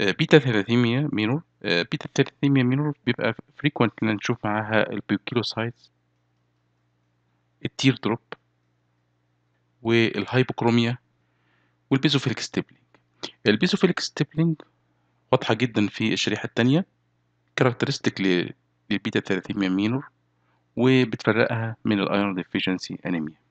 بيتا ثلاثيميا مينور بيتا ثلاثيميا مينور بيبقى فريكوينت ان نشوف معاها البيوكيلوسايتس التير دروب والهايبوكروميا والبيزوفيليك ستيبلينج البيزوفيليك ستيبلينج واضحة جدا في الشريحة التانية كاركترستيك للبيتا ثلاثيميا مينور وبتفرقها من الايرون ديفيشنسي انيميا